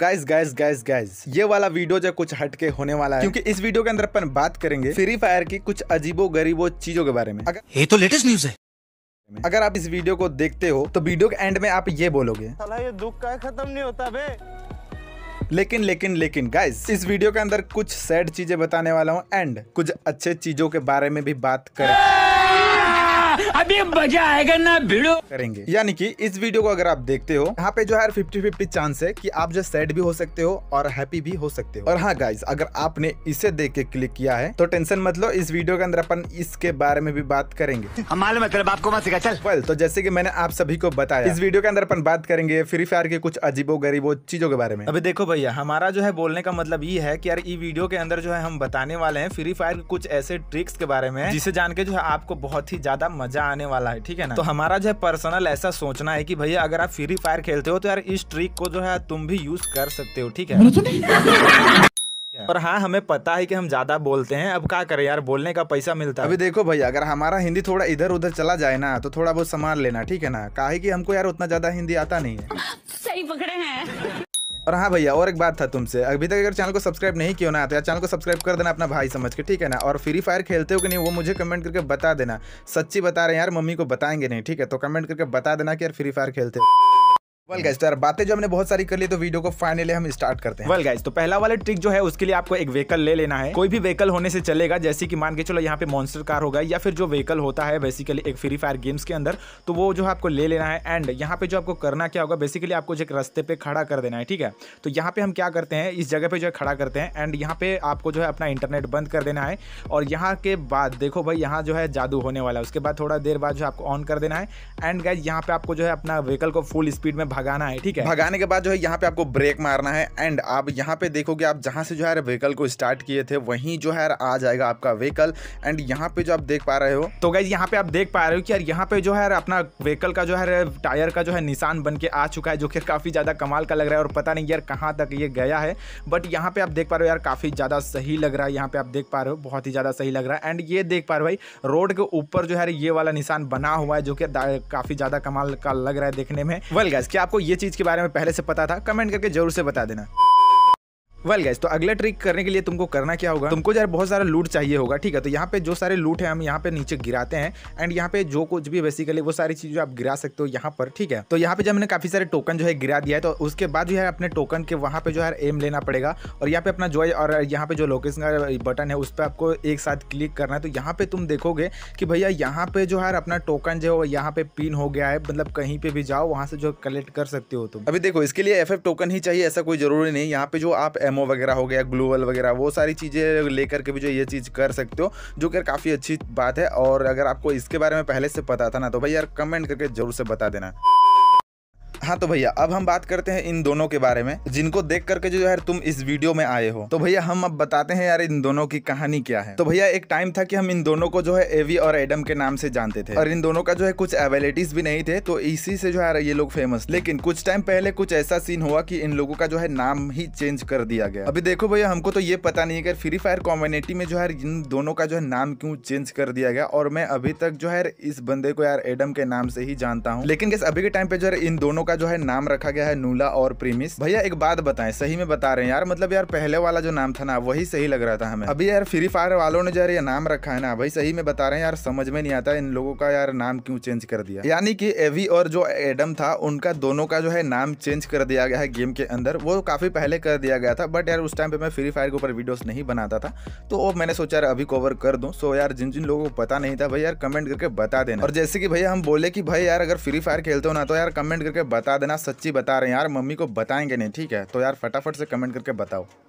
guys guys guys guys ये वाला video जो कुछ हटके होने वाला है क्योंकि इस वीडियो के अंदर अपन बात करेंगे फ्री फायर की कुछ अजीबो गरीबो चीजों के बारे में अगर ये तो लेटेस्ट न्यूज है अगर आप इस वीडियो को देखते हो तो वीडियो के एंड में आप ये बोलोगे ये दुख का खत्म नहीं होता बे लेकिन लेकिन लेकिन गाइस इस वीडियो के अंदर कुछ सैड चीजें बताने वाला हूँ एंड कुछ अच्छे चीजों के बारे में भी बात करें अभी मजा आएगा ना भिड़ो करेंगे यानी कि इस वीडियो को अगर आप देखते हो यहाँ पे जो है फिफ्टी फिफ्टी चांस है कि आप जो सैड भी हो सकते हो और हैप्पी भी हो सकते हो और हाँ गाइज अगर आपने इसे देख के क्लिक किया है तो टेंशन मत लो इस वीडियो के अंदर अपन इसके बारे में भी बात करेंगे हमारे मतलब आपको चल वेल तो जैसे की मैंने आप सभी को बताया इस वीडियो के अंदर अपन बात करेंगे फ्री फायर के कुछ अजीबो गरीबो चीजों के बारे में अभी देखो भैया हमारा जो है बोलने का मतलब ये है की यार ये वीडियो के अंदर जो है हम बताने वाले हैं फ्री फायर के कुछ ऐसे ट्रिक्स के बारे में जिसे जान के जो है आपको बहुत ही ज्यादा मजा मजा आने वाला है ठीक है ना तो हमारा जो है पर्सनल ऐसा सोचना है कि भैया अगर आप फ्री फायर खेलते हो तो यार इस ट्रिक को जो है तुम भी यूज कर सकते हो ठीक है और तो हाँ हमें पता है कि हम ज्यादा बोलते हैं अब क्या करें यार बोलने का पैसा मिलता है अभी देखो भैया अगर हमारा हिंदी थोड़ा इधर उधर चला जाए ना तो थोड़ा बहुत संभाल लेना ठीक है ना कहा कि हमको यार उतना ज्यादा हिंदी आता नहीं है सही पकड़े हैं और हाँ भैया और एक बात था तुमसे अभी तक अगर चैनल को सब्सक्राइब नहीं किया ना तो यार चैनल को सब्सक्राइब कर देना अपना भाई समझ के ठीक है ना और फ्री फायर खेलते हो कि नहीं वो मुझे कमेंट करके बता देना सच्ची बता रहे हैं यार मम्मी को बताएंगे नहीं ठीक है तो कमेंट करके बता देना कि यार फ्री फायर खेलते हो वेल गाइस तो यार बातें जो हमने बहुत सारी कर ली तो वीडियो को फाइनली हम स्टार्ट करते हैं वेल well गाइस तो पहला वाला ट्रिक जो है उसके लिए आपको एक व्हीकल ले लेना है कोई भी व्हीकल होने से चलेगा जैसे कि मान के चलो यहाँ पे मॉन्स्टर कार होगा या फिर जो व्हीकल होता है बेसिकली एक फ्री फायर गेम्स के अंदर तो वो जो आपको ले लेना है एंड यहाँ पे जो आपको करना क्या होगा बेसिकली आपको जो रस्ते पे खड़ा कर देना है ठीक है तो यहाँ पे हम क्या करते हैं इस जगह पे जो है खड़ा करते हैं एंड यहाँ पे आपको जो है अपना इंटरनेट बंद कर देना है और यहाँ के बाद देखो भाई यहाँ जो है जादू होने वाला है उसके बाद थोड़ा देर बाद जो आपको ऑन कर देना है एंड गाइज यहाँ पे आपको जो है अपना व्हीकल को फुल स्पीड में भगाना है ठीक है भगाने के बाद जो है यहाँ पे आपको ब्रेक मारना है एंड आप यहाँ पे देखोगे आप जहाँ से जो है व्हीकल को स्टार्ट किए थे वहीं जो है आ जाएगा आपका व्हीकल एंड यहाँ पे जो आप देख पा रहे हो तो गाइज यहाँ पे आप देख पा रहे हो कि यार यहाँ पे जो है अपना व्हीकल का जो है टायर का जो है निशान बन के आ चुका है जो कि काफ़ी ज़्यादा कमाल का लग रहा है और पता नहीं यार कहाँ तक ये गया है बट यहाँ पे आप देख पा रहे हो यार काफ़ी ज़्यादा सही लग रहा है यहाँ पे आप देख पा रहे हो बहुत ही ज़्यादा सही लग रहा है एंड ये देख पा रहे भाई रोड के ऊपर जो है ये वाला निशान बना हुआ है जो कि काफ़ी ज़्यादा कमाल का लग रहा है देखने में वेल गैस क्या आपको ये चीज़ के बारे में पहले से पता था कमेंट करके जरूर से बता देना वेल गैस तो अगला ट्रिक करने के लिए तुमको करना क्या होगा तुमको जरा बहुत सारा लूट चाहिए होगा ठीक है तो यहाँ पे जो सारे लूट है हम यहाँ पे नीचे गिराते हैं एंड यहाँ पे जो कुछ भी बेसिकली वो सारी चीजें आप गिरा सकते हो यहाँ पर ठीक है तो यहाँ पे जब मैंने काफी सारे टोकन जो है गिरा दिया है तो उसके बाद जो है अपने टोकन के वहाँ पे जो है एम लेना पड़ेगा और यहाँ पे अपना जो है और यहाँ पे जो लोकेशन का बटन है उस पर आपको एक साथ क्लिक करना है तो यहाँ पे तुम देखोगे कि भैया यहाँ पे जो है अपना टोकन जो है यहाँ पे पिन हो गया है मतलब कहीं पे भी जाओ वहां से जो कलेक्ट कर सकते हो तुम अभी देखो इसके लिए एफ टोकन ही चाहिए ऐसा कोई जरूरी नहीं यहाँ पे जो आप एमओ वगैरह हो गया ग्लोवल वगैरह वो सारी चीज़ें लेकर के भी जो ये चीज़ कर सकते हो जो कि काफ़ी अच्छी बात है और अगर आपको इसके बारे में पहले से पता था ना तो भाई यार कमेंट करके ज़रूर से बता देना हाँ तो भैया अब हम बात करते हैं इन दोनों के बारे में जिनको देख करके जो यार तुम इस वीडियो में आए हो तो भैया हम अब बताते हैं यार इन दोनों की कहानी क्या है तो भैया एक टाइम था कि हम इन दोनों को जो है एवी और एडम के नाम से जानते थे और इन दोनों का जो है कुछ एबिलिटीज भी नहीं थे तो इसी से जो है ये लोग फेमस लेकिन कुछ टाइम पहले कुछ ऐसा सीन हुआ की इन लोगों का जो है नाम ही चेंज कर दिया गया अभी देखो भैया हमको तो ये पता नहीं है कि फ्री फायर कॉम्युनिटी में जो है इन दोनों का जो है नाम क्यों चेंज कर दिया गया और मैं अभी तक जो है इस बंदे को यार एडम के नाम से ही जानता हूँ लेकिन अभी के टाइम पे जो है इन दोनों का का जो है नाम रखा गया है नूला और प्रीमिस भैया एक बात बताएं सही में बता रहे हैं यार मतलब यार पहले वाला जो नाम था ना वही सही लग रहा था हमें अभी यार फ्री फायर वालों ने जो ये नाम रखा है ना भाई सही में बता रहे हैं यार समझ में नहीं आता इन लोगों का यार नाम क्यों चेंज कर दिया यानी कि एवी और जो एडम था उनका दोनों का जो है नाम चेंज कर दिया गया है गेम के अंदर वो काफी पहले कर दिया गया था बट यार उस टाइम पे मैं फ्री फायर के ऊपर वीडियोस नहीं बनाता था तो वो मैंने सोचा यार अभी कवर कर दूं सो यार जिन जिन लोगों को पता नहीं था भाई यार कमेंट करके बता देना और जैसे कि भैया हम बोले कि भाई यार अगर फ्री फायर खेलते हो ना तो यार कमेंट करके बता देना सच्ची बता रहे हैं यार मम्मी को बताएंगे नहीं ठीक है तो यार फटाफट से कमेंट करके बताओ